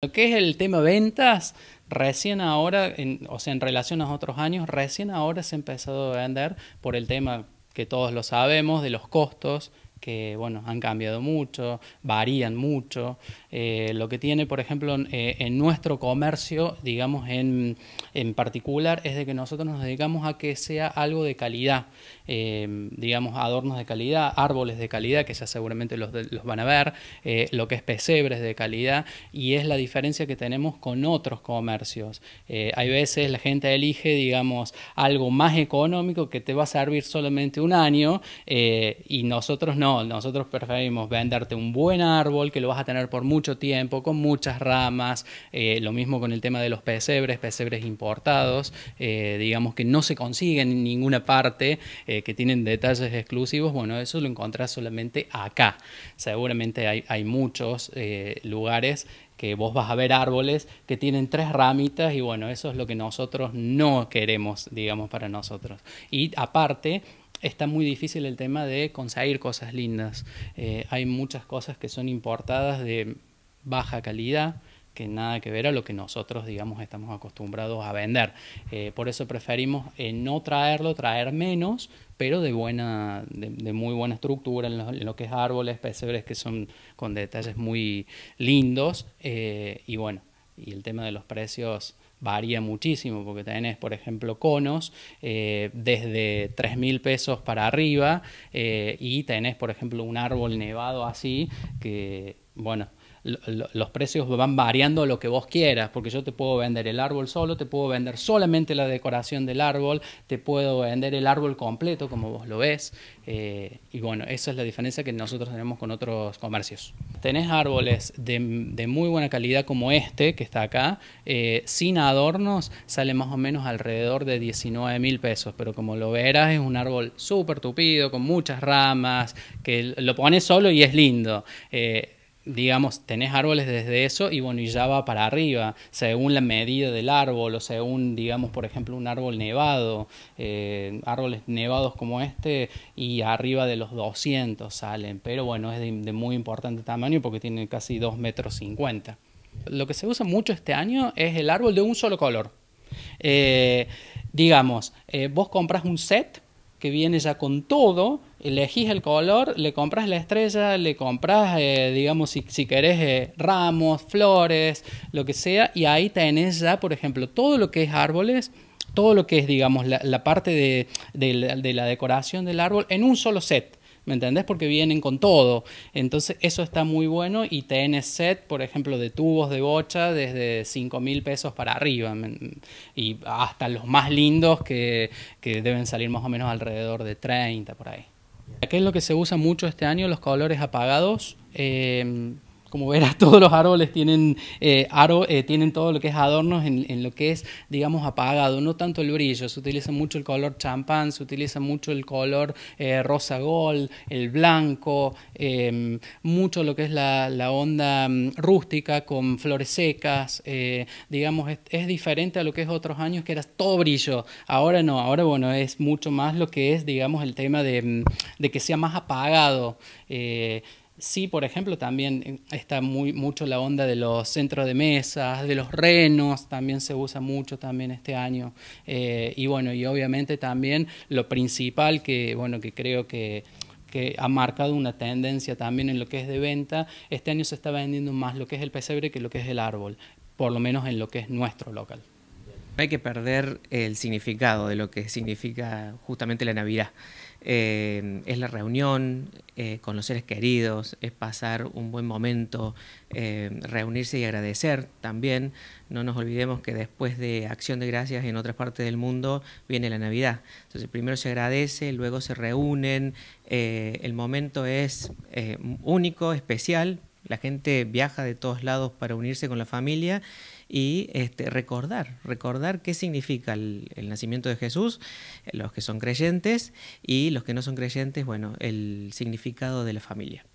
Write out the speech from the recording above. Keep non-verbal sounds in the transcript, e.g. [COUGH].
Lo que es el tema ventas, recién ahora, o sea, en relación a otros años, recién ahora se ha empezado a vender por el tema que todos lo sabemos de los costos que bueno, han cambiado mucho, varían mucho. Eh, lo que tiene, por ejemplo, en, eh, nuestro comercio, digamos en, particular, es de que nosotros nos dedicamos a que sea algo de calidad, eh, digamos adornos de calidad, árboles de calidad, que ya seguramente los, van a ver, lo que es pesebres de calidad, y es la diferencia que tenemos con otros comercios. hay veces la gente elige, digamos, algo más económico que te va a servir solamente un año y nosotros no nosotros preferimos venderte un buen árbol que lo vas a tener por mucho tiempo, con muchas ramas, eh, lo mismo con el tema de los pesebres, pesebres importados, eh, digamos que no se consiguen en ninguna parte, eh, que tienen detalles exclusivos, bueno, eso lo encontrás solamente acá. Seguramente hay muchos lugares que vos vas a ver árboles que tienen tres ramitas y bueno, eso es lo que nosotros no queremos, digamos, para nosotros. Y aparte, está muy difícil el tema de conseguir cosas lindas. Eh, hay muchas cosas que son importadas de baja calidad que nada que ver a lo que nosotros, digamos, estamos acostumbrados a vender. Eh, por eso preferimos eh, no traerlo, traer menos, pero de buena, de, muy buena estructura en lo, que es árboles, pesebres que son con detalles muy lindos. y bueno, y el tema de los precios varía muchísimo, porque tenés, por ejemplo, conos eh, desde 3.000 pesos para arriba eh, y tenés, por ejemplo, un árbol nevado así que, bueno, los precios van variando lo que vos quieras, porque yo te puedo vender el árbol solo, te puedo vender solamente la decoración del árbol, te puedo vender el árbol completo como vos lo ves. Eh, y bueno, esa es la diferencia que nosotros tenemos con otros comercios. Tenés árboles de, muy buena calidad como este que está acá, eh, sin adornos, sale más o menos alrededor de 19 mil pesos, pero como lo verás es un árbol súper tupido, con muchas ramas, que lo pones solo y es lindo. Eh, digamos, tenés árboles desde eso y bueno, y ya va para arriba, según la medida del árbol o según, digamos, por ejemplo, un árbol nevado, eh, árboles nevados como este y arriba de los 200 salen, pero bueno, es de, muy importante tamaño porque tiene casi 2 metros cincuenta Lo que se usa mucho este año es el árbol de un solo color. Eh, digamos, eh, vos compras un set que viene ya con todo elegís el color, le compras la estrella, le compras, eh, digamos, si, si querés, eh, ramos, flores, lo que sea, y ahí tenés ya, por ejemplo, todo lo que es árboles, todo lo que es, digamos, la, parte de, la decoración del árbol en un solo set. ¿Me entendés? Porque vienen con todo. Entonces, eso está muy bueno y tenés set, por ejemplo, de tubos de bocha desde 5 mil pesos para arriba. Y hasta los más lindos que, que deben salir más o menos alrededor de 30 por ahí. ¿Qué es lo que se usa mucho este año, los colores apagados. Eh, como verás, [LAUGHS] todos los árboles tienen, eh, aro, eh, tienen todo lo que es adornos en, lo que es, digamos, apagado, no tanto el brillo. Se utiliza mucho el color champán, se utiliza mucho el color eh, rosa gold, el blanco, em, mucho lo que es la, onda mm, rústica con flores secas. digamos, es, diferente a lo que es otros años que era todo brillo. Ahora no, ahora, bueno, es mucho más lo que es, digamos, el tema de mm, que sea más apagado. Sí, por ejemplo, también eh, está muy, mucho la onda de los centros de mesas, de los renos, también se usa mucho también este año. Eh, y bueno, y obviamente también lo principal que, bueno, que creo que, que ha marcado una tendencia también en lo que es de venta, este año se está vendiendo más lo que es el pesebre que lo que es el árbol, por lo menos en lo que es nuestro local no hay que perder el significado de lo que significa justamente la Navidad. Eh, es la reunión eh, con los seres queridos, es pasar un buen momento, eh, reunirse y agradecer también. No nos olvidemos que después de Acción de Gracias en otras partes del mundo viene la Navidad. Entonces primero se agradece, luego se reúnen. el momento es único, especial, la gente viaja de todos lados para unirse con la familia y este, recordar, recordar qué significa el, el, nacimiento de Jesús, los que son creyentes y los que no son creyentes, bueno, el significado de la familia.